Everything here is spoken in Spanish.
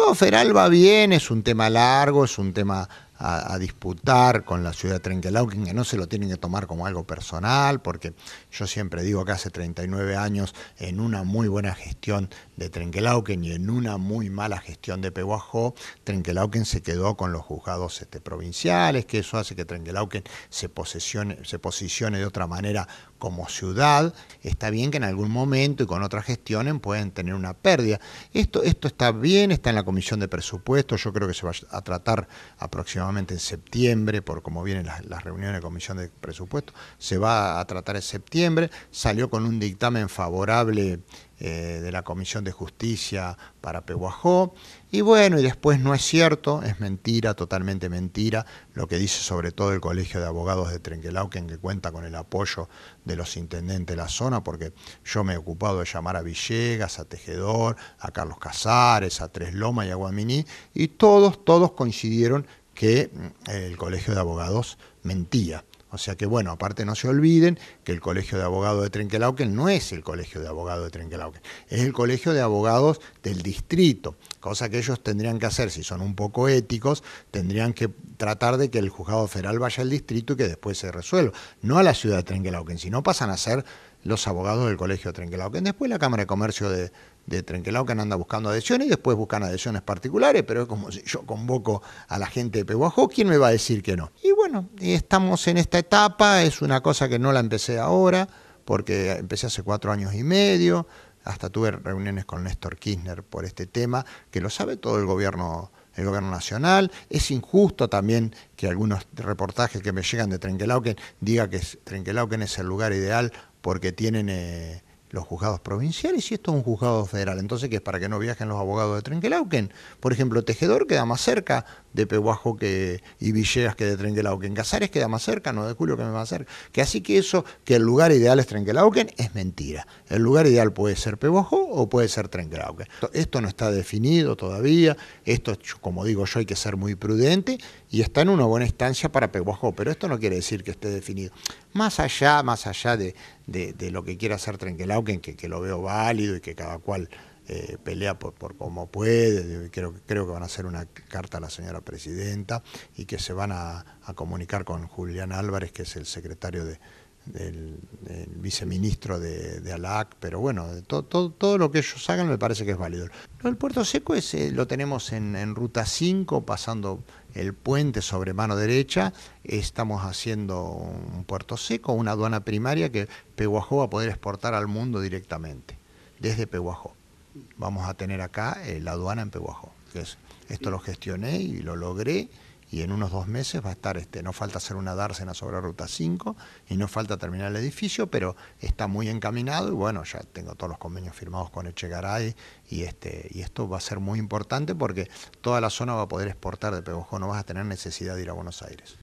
No, Feral va bien, es un tema largo, es un tema a, disputar con la ciudad de Trenquelauquen, que no se lo tienen que tomar como algo personal, porque yo siempre digo que hace 39 años, en una muy buena gestión de Trenquelauquen y en una muy mala gestión de Pehuajó, Trenquelauquen se quedó con los juzgados este, provinciales, que eso hace que Trenquelauquen se, se posicione de otra manera como ciudad. Está bien que en algún momento y con otras gestiones pueden tener una pérdida. Esto, esto está bien, está en la Comisión de Presupuestos, yo creo que se va a tratar aproximadamente en septiembre, por como vienen las, reuniones de comisión de presupuesto, se va a tratar en septiembre, salió con un dictamen favorable eh, de la Comisión de Justicia para Pehuajó, y bueno, y después no es cierto, es mentira, totalmente mentira, lo que dice sobre todo el Colegio de Abogados de Trenquelauquen, que cuenta con el apoyo de los intendentes de la zona, porque yo me he ocupado de llamar a Villegas, a Tejedor, a Carlos Casares, a Tres Lomas y a Guaminí, y todos, todos coincidieron que mm, el Colegio de Abogados mentía. O sea que, bueno, aparte no se olviden que el Colegio de Abogados de Trenquelauquen no es el Colegio de Abogados de Trenquelauquen, es el Colegio de Abogados del distrito, cosa que ellos tendrían que hacer, si son un poco éticos, tendrían que tratar de que el juzgado federal vaya al distrito y que después se resuelva, no a la ciudad de Trenquelauquen, sino pasan a ser los abogados del Colegio de Trenquelauquen. Después la Cámara de Comercio de, de que anda buscando adhesiones y después buscan adhesiones particulares, pero es como si yo convoco a la gente de Pehuajó, ¿quién me va a decir que no? Y bueno, estamos en esta etapa, es una cosa que no la empecé ahora, porque empecé hace cuatro años y medio, hasta tuve reuniones con Néstor Kirchner por este tema, que lo sabe todo el gobierno el gobierno nacional. Es injusto también que algunos reportajes que me llegan de Trenquelauquen diga que Trenquelauquen es el lugar ideal porque tienen eh, los juzgados provinciales y esto es un juzgado federal. Entonces, que es? Para que no viajen los abogados de Trenquelauquen. Por ejemplo, Tejedor queda más cerca de Pehuajo que, y Villegas que de Trenquelauquen. Casares queda más cerca, no de Julio que me más cerca. Que así que eso, que el lugar ideal es Trenquelauquen, es mentira. El lugar ideal puede ser Pehuajo o puede ser Trenquelauquen. Esto no está definido todavía. Esto, como digo yo, hay que ser muy prudente y está en una buena estancia para Peguajó, pero esto no quiere decir que esté definido. Más allá, más allá de, lo que quiera hacer Trenquelauquen, que, que lo veo válido y que cada cual eh, pelea por, por, como puede, creo, que van a hacer una carta a la señora presidenta y que se van a comunicar con Julián Álvarez, que es el secretario de, del viceministro de, ALAC, pero bueno, todo, lo que ellos hagan me parece que es válido. el puerto seco es, eh, lo tenemos en, en ruta 5, pasando el puente sobre mano derecha, estamos haciendo un puerto seco, una aduana primaria que Peguajó va a poder exportar al mundo directamente, desde Peguajó. Vamos a tener acá eh, la aduana en Peguajó. Esto lo gestioné y lo logré y en unos dos meses va a estar, este, no falta hacer una dársena sobre Ruta 5 y no falta terminar el edificio, pero está muy encaminado y bueno, ya tengo todos los convenios firmados con Echegaray y, este, y esto va a ser muy importante porque toda la zona va a poder exportar de pegojo, no vas a tener necesidad de ir a Buenos Aires.